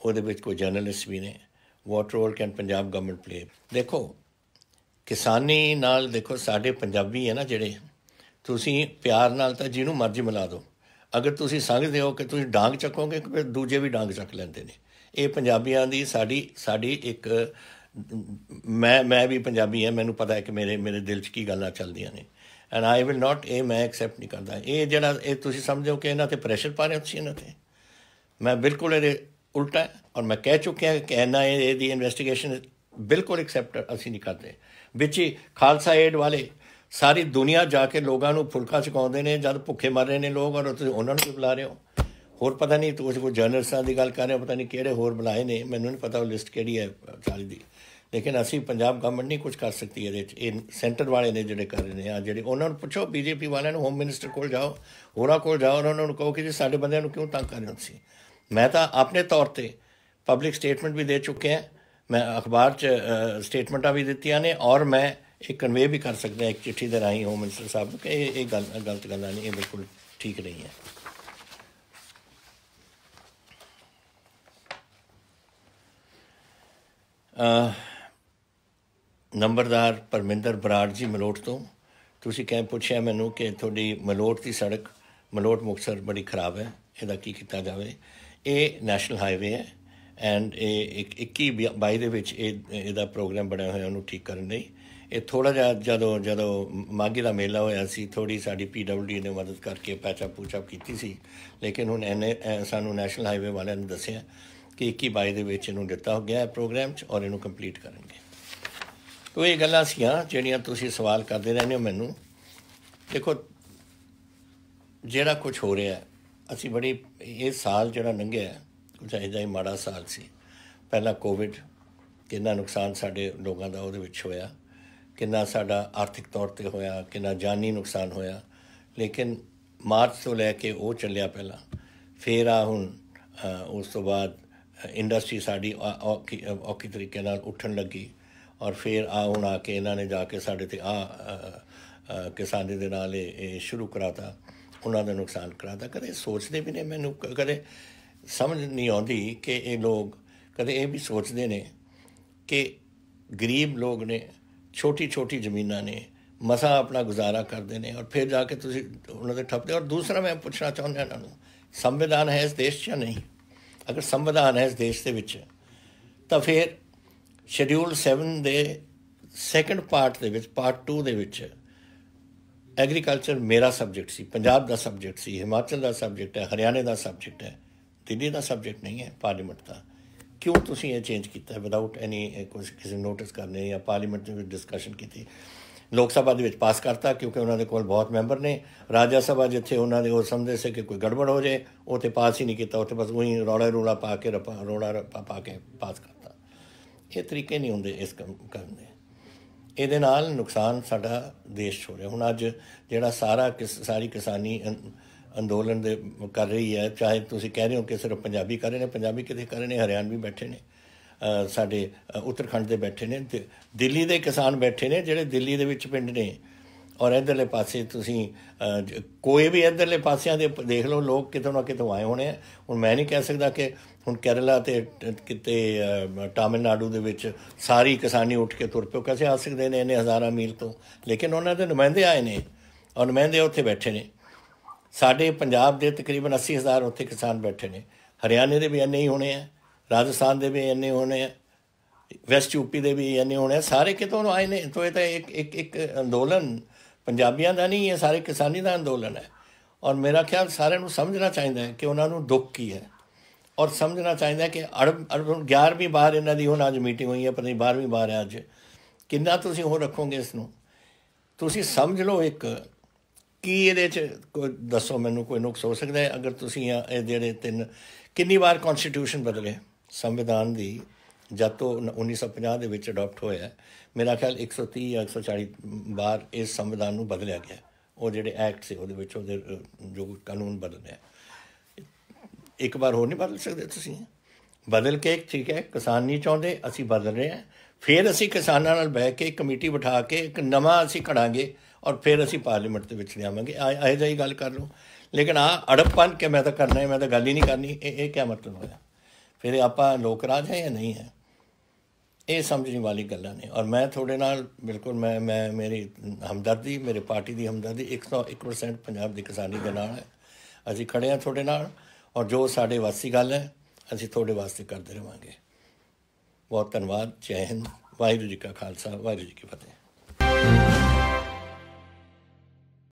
ਉਹਦੇ ਵਿੱਚ ਕੋਈ ਜਰਨਲਿਸਟ ਵੀ ਨੇ what role can Punjab government play ਦੇਖੋ ਕਿਸਾਨੀ ਨਾਲ ਦੇਖੋ ਸਾਡੇ ਪੰਜਾਬੀ ਹੈ ਨਾ ਜਿਹੜੇ ਤੁਸੀਂ ਪਿਆਰ ਨਾਲ ਤਾਂ ਜਿਹਨੂੰ ਮਰਜ਼ੀ ਮਿਲਾ ਦਿਓ ਅਗਰ ਤੁਸੀਂ ਸਮਝਦੇ ਹੋ ਕਿ ਤੁਸੀਂ ਡਾਂਗ ਚੱਕੋਗੇ ਫਿਰ ਦੂਜੇ ਵੀ ਡਾਂਗ ਚੱਕ ਲੈਂਦੇ ਨੇ ਇਹ ਪੰਜਾਬੀਆਂ ਦੀ ਸਾਡੀ ਸਾਡੀ ਇੱਕ ਮੈਂ ਮੈਂ ਵੀ ਪੰਜਾਬੀ ਹਾਂ ਮੈਨੂੰ ਪਤਾ ਹੈ ਕਿ ਮੇਰੇ ਮੇਰੇ ਦਿਲ 'ਚ ਕੀ ਗੱਲਾਂ ਚੱਲਦੀਆਂ ਨੇ ਐਂਡ ਆਈ ਵਿਲ ਨਾਟ ਇਹ ਮੈਂ ਐਕਸੈਪਟ ਨਹੀਂ ਕਰਦਾ ਇਹ ਜਿਹੜਾ ਇਹ ਤੁਸੀਂ ਸਮਝੋ ਕਿ ਇਹਨਾਂ ਤੇ ਪ੍ਰੈਸ਼ਰ ਪਾ ਰਹੇ ਹੋ ਤੁਸੀਂ ਇਹਨਾਂ ਤੇ ਮੈਂ ਬਿਲਕੁਲ ਇਹਦੇ ਉਲਟਾ ਔਰ ਮੈਂ ਕਹਿ ਚੁੱਕਿਆ ਕਿ ਐਨ ਆਈ ਏ ਦੀ ਇਨਵੈਸਟੀਗੇਸ਼ਨ ਬਿਲਕੁਲ ਐਕਸੈਪਟ ਅਸੀਂ ਨਹੀਂ ਕਰਦੇ ਵਿੱਚ ਹੀ ਖਾਲਸਾ ਏਡ ਵਾਲੇ ਸਾਰੀ ਦੁਨੀਆ ਜਾ ਕੇ ਲੋਕਾਂ ਨੂੰ ਫੁਲਕਾ ਚਕਾਉਂਦੇ ਨੇ ਜਦ ਭੁੱਖੇ ਮਰ ਰਹੇ ਨੇ ਲੋਕ ਔਰ ਤੁਸੀਂ ਉਹਨਾਂ ਨੂੰ ਕਿਉਂ ਬੁਲਾ ਰਹੇ ਹੋ ਹੋਰ ਪਤਾ ਨਹੀਂ ਤੁਸੀਂ ਕੋਈ ਜਰਨਲਿਸਟਾਂ ਦੀ ਗੱਲ ਕਰ ਰਹੇ ਹੋ ਪਤਾ ਨਹੀਂ ਕਿਹੜੇ ਹੋਰ ਬੁਲਾਏ ਨੇ ਮੈਨੂੰ ਨਹੀਂ ਪਤਾ ਉਹ ਲਿਸਟ ਕਿਹੜੀ ਹੈ ਚਾਲੀ ਦੀ ਲੇਕਿਨ ਅਸੀਂ ਪੰਜਾਬ ਗਵਰਨਮੈਂਟ ਨਹੀਂ ਕੁਝ ਕਰ ਸਕਦੀ ਇਹਦੇ ਵਿੱਚ ਇਹ ਸੈਂਟਰ ਵਾਲੇ ਨੇ ਜਿਹੜੇ ਕਰ ਰਹੇ ਨੇ ਆ ਜਿਹੜੇ ਉਹਨਾਂ ਨੂੰ ਪੁੱਛੋ ਬੀਜੇਪੀ ਵਾਲਿਆਂ ਨੂੰ ਹੋਮ ਮਿਨਿਸਟਰ ਕੋਲ ਜਾਓ ਹੋਰਾਂ ਕੋਲ ਜਾਓ ਉਹਨਾਂ ਨੂੰ ਕਹੋ ਕਿ ਜੀ ਸਾਡੇ ਬੰਦਿਆਂ ਨੂੰ ਕਿਉਂ ਤੰਗ ਕਰ ਰਹੇ ਹੋ ਤੁਸੀਂ ਮੈਂ ਤਾਂ ਆਪਣੇ ਤੌਰ ਤੇ ਪਬਲਿਕ ਸਟੇਟਮੈਂਟ ਵੀ ਦੇ ਚੁੱਕਿਆ ਮੈਂ ਅਖਬਾਰ 'ਚ ਸਟੇਟਮੈਂਟਾਂ ਵੀ ਦਿੱਤੀਆਂ ਨੇ ਔਰ ਮੈਂ ਇਹ ਕਨਵੇ ਵੀ ਕਰ ਸਕਦਾ ਇੱਕ ਚਿੱਠੀ ਦੇ ਰਾਹੀਂ ਹੋਮ ਮਿਨਿਸਟਰ ਸਾਹਿਬ ਨੂੰ ਕਿ ਇਹ ਇਹ ਗੱਲ ਗਲਤ ਗੱਲ ਨਹੀਂ ਇਹ ਬਿਲਕੁਲ ਠੀਕ ਨਹੀਂ ਹੈ ਅ ਨੰਬਰਦਾਰ ਪਰਮਿੰਦਰ ਬਰਾੜ ਜੀ ਮਲੋਟ ਤੋਂ ਤੁਸੀਂ ਕਹਿ ਪੁੱਛਿਆ ਮੈਨੂੰ ਕਿ ਤੁਹਾਡੀ ਮਲੋਟ ਦੀ ਸੜਕ ਮਲੋਟ ਮੁਕਸਰ ਬੜੀ ਖਰਾਬ ਹੈ ਇਹਦਾ ਕੀ ਕੀਤਾ ਜਾਵੇ ਇਹ ਨੈਸ਼ਨਲ ਹਾਈਵੇ ਹੈ ਐਂਡ ਇਹ 21 ਬਾਈ ਦੇ ਵਿੱਚ ਇਹ ਇਹਦਾ ਪ੍ਰੋਗਰਾਮ ਬਣਿਆ ਹੋਇਆ ਉਹਨੂੰ ਠੀਕ ਕਰਨ ਲਈ ਇਹ ਥੋੜਾ ਜਿਹਾ ਜਦੋਂ ਜਦੋਂ ਮਾਗੀ ਦਾ ਮੇਲਾ ਹੋਇਆ ਸੀ ਥੋੜੀ ਸਾਡੀ ਪੀਡਬਲਯੂਡੀ ਨੇ ਮਦਦ ਕਰਕੇ ਪੈਚਾ ਪੂਚਾ ਕੀਤੀ ਸੀ ਲੇਕਿਨ ਹੁਣ ਇਹਨੇ ਸਾਨੂੰ ਨੈਸ਼ਨਲ ਹਾਈਵੇ ਵਾਲਿਆਂ ਨੇ ਦੱਸਿਆ ਕਿ 21 ਬਾਈ ਦੇ ਵਿੱਚ ਇਹਨੂੰ ਦਿੱਤਾ ਹੋ ਗਿਆ ਹੈ ਪ੍ਰੋਗਰਾਮ ਚ ਔਰ ਇਹਨੂੰ ਕੰਪਲੀਟ ਕਰਨਗੇ ਤੋ ਇਹ ਗੱਲਾਂ ਸੀਆਂ ਜਿਹੜੀਆਂ ਤੁਸੀਂ ਸਵਾਲ ਕਰਦੇ ਰਹਿੰਦੇ ਹੋ ਮੈਨੂੰ ਦੇਖੋ ਜਿਹੜਾ ਕੁਝ ਹੋ ਰਿਹਾ ਅਸੀਂ ਬੜੀ ਇਹ ਸਾਲ ਜਿਹੜਾ ਲੰਘਿਆ ਕੁਝ ਐਦਾ ਹੀ ਮਾੜਾ ਸਾਲ ਸੀ ਪਹਿਲਾ ਕੋਵਿਡ ਕਿੰਨਾ ਨੁਕਸਾਨ ਸਾਡੇ ਲੋਕਾਂ ਦਾ ਉਹਦੇ ਵਿੱਚ ਹੋਇਆ ਕਿੰਨਾ ਸਾਡਾ ਆਰਥਿਕ ਤੌਰ ਤੇ ਹੋਇਆ ਕਿੰਨਾ ਜਾਨੀ ਨੁਕਸਾਨ ਹੋਇਆ ਲੇਕਿਨ ਮਾਰਚ ਤੋਂ ਲੈ ਕੇ ਉਹ ਚੱਲਿਆ ਪਹਿਲਾਂ ਫੇਰ ਆ ਹੁਣ ਉਸ ਤੋਂ ਬਾਅਦ ਇੰਡਸਟਰੀ ਸਾਡੀ ਔਕੀ ਤਰੀਕੇ ਨਾਲ ਉੱਠਣ ਲੱਗੀ ਔਰ ਫਿਰ ਆ ਹੁਣ ਆ ਕੇ ਇਹਨਾਂ ਨੇ ਜਾ ਕੇ ਸਾਡੇ ਤੇ ਆ ਕਿਸਾਨੀ ਦੇ ਨਾਲ ਇਹ ਸ਼ੁਰੂ ਕਰਾਤਾ ਉਹਨਾਂ ਦਾ ਨੁਕਸਾਨ ਕਰਾਤਾ ਕਦੇ ਸੋਚਦੇ ਵੀ ਨਹੀਂ ਮੈਨੂੰ ਕਦੇ ਸਮਝ ਨਹੀਂ ਆਉਂਦੀ ਕਿ ਇਹ ਲੋਕ ਕਦੇ ਇਹ ਵੀ ਸੋਚਦੇ ਨੇ ਕਿ ਗਰੀਬ ਲੋਕ ਨੇ ਛੋਟੀ ਛੋਟੀ ਜ਼ਮੀਨਾਂ ਨੇ ਮਸਾ ਆਪਣਾ ਗੁਜ਼ਾਰਾ ਕਰਦੇ ਨੇ ਔਰ ਫਿਰ ਜਾ ਕੇ ਤੁਸੀਂ ਉਹਨਾਂ ਦੇ ਠੱਪਦੇ ਔਰ ਦੂਸਰਾ ਮੈਂ ਪੁੱਛਣਾ ਚਾਹੁੰਦਾ ਇਹਨਾਂ ਨੂੰ ਸੰਵਿਧਾਨ ਹੈ ਇਸ ਦੇਸ਼ 'ਚ ਨਹੀਂ ਅਗਰ ਸੰਵਿਧਾਨ ਹੈ ਇਸ ਦੇਸ਼ ਦੇ ਵਿੱਚ ਤਾਂ ਫਿਰ ਸ਼ਡਿਊਲ 7 ਦੇ ਸੈਕੰਡ ਪਾਰਟ ਦੇ ਵਿੱਚ ਪਾਰਟ 2 ਦੇ ਵਿੱਚ ਐਗਰੀਕਲਚਰ ਮੇਰਾ ਸਬਜੈਕਟ ਸੀ ਪੰਜਾਬ ਦਾ ਸਬਜੈਕਟ ਸੀ ਹਿਮਾਚਲ ਦਾ ਸਬਜੈਕਟ ਹੈ ਹਰਿਆਣੇ ਦਾ ਸਬਜੈਕਟ ਹੈ ਦਿੱਲੀ ਦਾ ਸਬਜੈਕਟ ਨਹੀਂ ਹੈ ਪਾਰਲੀਮੈਂਟ ਦਾ ਕਿਉਂ ਤੁਸੀਂ ਇਹ ਚੇਂਜ ਕੀਤਾ ਹੈ ਵਿਦਆਊਟ ਐਨੀ ਕੁਝ ਕਿਸੇ ਨੋਟਿਸ ਕਰਨੇ ਜਾਂ ਪਾਰਲੀਮੈਂਟ ਦੇ ਵਿੱਚ ਡਿਸਕਸ਼ਨ ਕੀਤੀ ਲੋਕ ਸਭਾ ਦੇ ਵਿੱਚ ਪਾਸ ਕਰਤਾ ਕਿਉਂਕਿ ਉਹਨਾਂ ਦੇ ਕੋਲ ਬਹੁਤ ਮੈਂਬਰ ਨੇ ਰਾਜ ਸਭਾ ਜਿੱਥੇ ਉਹਨਾਂ ਦੇ ਉਹ ਸਮਝਦੇ ਸੀ ਕਿ ਕੋਈ ਗੜਬੜ ਹੋ ਜਾਏ ਉਹ ਤੇ ਪਾਸ ਹੀ ਨਹੀਂ ਕੀਤਾ ਉੱਥੇ ਬਸ ਉਹੀ ਰੋੜਾ ਰੋੜਾ ਪਾ ਕੇ ਰੋੜਾ ਪਾ ਕੇ ਪਾਸ ਇਹ ਤਰੀਕੇ ਨਹੀਂ ਹੁੰਦੇ ਇਸ ਕੰਮ ਕਰਨ ਦੇ ਇਹਦੇ ਨਾਲ ਨੁਕਸਾਨ ਸਾਡਾ ਦੇਸ਼ ਹੋ ਰਿਹਾ ਹੁਣ ਅੱਜ ਜਿਹੜਾ ਸਾਰਾ ਕਿਸ ਸਾਰੀ ਕਿਸਾਨੀ ਅੰਦੋਲਨ ਦੇ ਕਰ ਰਹੀ ਹੈ ਚਾਹੇ ਤੁਸੀਂ ਕਹਿ ਰਹੇ ਹੋ ਕਿ ਸਿਰਫ ਪੰਜਾਬੀ ਕਰ ਰਹੇ ਨੇ ਪੰਜਾਬੀ ਕਿਤੇ ਕਰ ਰਹੇ ਨੇ ਹਰਿਆਣਵੀ ਬੈਠੇ ਨੇ ਸਾਡੇ ਉੱਤਰਖੰਡ ਦੇ ਬੈਠੇ ਨੇ ਦਿੱਲੀ ਦੇ ਕਿਸਾਨ ਬੈਠੇ ਨੇ ਜਿਹੜੇ ਦਿੱਲੀ ਦੇ ਵਿੱਚ ਪਿੰਡ ਨੇ ਔਰ ਇਧਰਲੇ ਪਾਸੇ ਤੁਸੀਂ ਕੋਈ ਵੀ ਇਧਰਲੇ ਪਾਸਿਆਂ ਦੇ ਦੇਖ ਲਓ ਲੋਕ ਕਿਤੋਂ ਨਾ ਕਿਤੋਂ ਆਏ ਹੋਣੇ ਹੁਣ ਮੈਂ ਨਹੀਂ ਕਹਿ ਸਕਦਾ ਕਿ ਹੁਣ ਕੇਰਲਾ ਤੇ ਕਿਤੇ ਤਾਮਿਲਨਾਡੂ ਦੇ ਵਿੱਚ ਸਾਰੀ ਕਿਸਾਨੀ ਉੱਠ ਕੇ ਤੁਰ ਪਿਓ ਕਿਸੇ ਆ ਸਕਦੇ ਨੇ ਇਹਨੇ ਹਜ਼ਾਰਾਂ ਮੀਲ ਤੋਂ ਲੇਕਿਨ ਉਹਨਾਂ ਦੇ ਨੁਮਾਇੰਦੇ ਆਏ ਨੇ ਔਰ ਨੁਮਾਇੰਦੇ ਉੱਥੇ ਬੈਠੇ ਨੇ ਸਾਡੇ ਪੰਜਾਬ ਦੇ ਤਕਰੀਬਨ 80000 ਉੱਥੇ ਕਿਸਾਨ ਬੈਠੇ ਨੇ ਹਰਿਆਣੇ ਦੇ ਵੀ ਇੰਨੇ ਹੀ ਹੋਣੇ ਆ ਰਾਜਸਥਾਨ ਦੇ ਵੀ ਇੰਨੇ ਹੋਣੇ ਆ ਵੈਸਟ ਯੂਪੀ ਦੇ ਵੀ ਇੰਨੇ ਹੋਣੇ ਆ ਸਾਰੇ ਕਿਤੋਂ ਆਏ ਨੇ ਤੋਂ ਇਹ ਤਾਂ ਇੱਕ ਇੱਕ ਇੱਕ ਅੰਦੋਲਨ ਪੰਜਾਬੀਆਂ ਦਾ ਨਹੀਂ ਇਹ ਸਾਰੇ ਕਿਸਾਨੀ ਦਾ ਅੰਦੋਲਨ ਹੈ ਔਰ ਮੇਰਾ ਖਿਆਲ ਸਾਰਿਆਂ ਨੂੰ ਸਮਝਣਾ ਚਾਹੀਦਾ ਹੈ ਕਿ ਉਹਨਾਂ ਨੂੰ ਦੁੱਖ ਕੀ ਹੈ ਔਰ ਸਮਝਣਾ ਚਾਹੀਦਾ ਹੈ ਕਿ ਅਰਬ 11ਵੀਂ ਬਾਹਰ ਇਹਨਾਂ ਦੀ ਹੁਣ ਅੱਜ ਮੀਟਿੰਗ ਹੋਈ ਹੈ ਪਰ ਨਹੀਂ 12ਵੀਂ ਬਾਹਰ ਹੈ ਅੱਜ ਕਿੰਨਾ ਤੁਸੀਂ ਹੋਰ ਰੱਖੋਗੇ ਇਸ ਨੂੰ ਤੁਸੀਂ ਸਮਝ ਲਓ ਇੱਕ ਕੀ ਇਹਦੇ ਚ ਕੋਈ ਦੱਸੋ ਮੈਨੂੰ ਕੋਈ ਨੁਕਸ ਹੋ ਸਕਦਾ ਹੈ ਅਗਰ ਤੁਸੀਂ ਇਹ ਜਿਹੜੇ ਤਿੰਨ ਕਿੰਨੀ ਵਾਰ ਕਨਸਟੀਟਿਊਸ਼ਨ ਬਦਲੇ ਸੰਵਿਧਾਨ ਦੀ ਜਦ ਤੋਂ 1950 ਦੇ ਵਿੱਚ ਅਡਾਪਟ ਹੋਇਆ ਮੇਰਾ ਖਿਆਲ 130 ਜਾਂ 140 ਵਾਰ ਇਸ ਸੰਵਿਧਾਨ ਨੂੰ ਬਦਲਿਆ ਗਿਆ ਉਹ ਜਿਹੜੇ ਐਕਟ ਸੀ ਉਹਦੇ ਵਿੱਚ ਉਹਦੇ ਜੋ ਕਾਨੂੰਨ ਆ ਇੱਕ ਵਾਰ ਹੋਰ ਨਹੀਂ ਬਦਲ ਸਕਦੇ ਤੁਸੀਂ ਬਦਲ ਕੇ ਠੀਕ ਹੈ ਕਿਸਾਨ ਨਹੀਂ ਚਾਹੁੰਦੇ ਅਸੀਂ ਬਦਲ ਰਹੇ ਹਾਂ ਫਿਰ ਅਸੀਂ ਕਿਸਾਨਾਂ ਨਾਲ ਬਹਿ ਕੇ ਕਮੇਟੀ ਬਿਠਾ ਕੇ ਇੱਕ ਨਵਾਂ ਅਸੀਂ ਘੜਾਂਗੇ ਔਰ ਫਿਰ ਅਸੀਂ ਪਾਰਲੀਮੈਂਟ ਦੇ ਵਿੱਚ ਲਿਆਵਾਂਗੇ ਆਏ ਜਾਈ ਗੱਲ ਕਰ ਲਓ ਲੇਕਿਨ ਆ ਅੜਪਨ ਕੇ ਮੈਂ ਤਾਂ ਕਰਨਾ ਹੈ ਮੈਂ ਤਾਂ ਗੱਲ ਹੀ ਨਹੀਂ ਕਰਨੀ ਇਹ ਇਹ ਕਿਆ ਮਤਲਬ ਹੋਇਆ ਫਿਰ ਆਪਾਂ ਲੋਕ ਰਾਜ ਹੈ ਜਾਂ ਨਹੀਂ ਹੈ ਇਹ ਸਮਝਣ ਵਾਲੀ ਗੱਲਾਂ ਨੇ ਔਰ ਮੈਂ ਤੁਹਾਡੇ ਨਾਲ ਬਿਲਕੁਲ ਮੈਂ ਮੈਂ ਮੇਰੀ ਹਮਦਰਦੀ ਮੇਰੇ ਪਾਰਟੀ ਦੀ ਹਮਦਰਦੀ 101% ਪੰਜਾਬ ਦੇ ਕਿਸਾਨੀ ਦੇ ਨਾਲ ਹੈ ਅਸੀਂ ਖੜੇ ਹਾਂ ਤੁਹਾਡੇ ਨਾਲ ਔਰ ਜੋ ਸਾਡੇ ਵਾਸੀ ਗੱਲ ਹੈ ਅਸੀਂ ਤੁਹਾਡੇ ਵਾਸਤੇ ਕਰਦੇ ਰਵਾਂਗੇ ਬਹੁਤ ਧੰਨਵਾਦ ਜੈ ਹਿੰਦ ਵਾਹਿਗੁਰੂ ਜੀ ਕਾ ਖਾਲਸਾ ਵਾਹਿਗੁਰੂ ਜੀ ਕੀ ਫਤਿਹ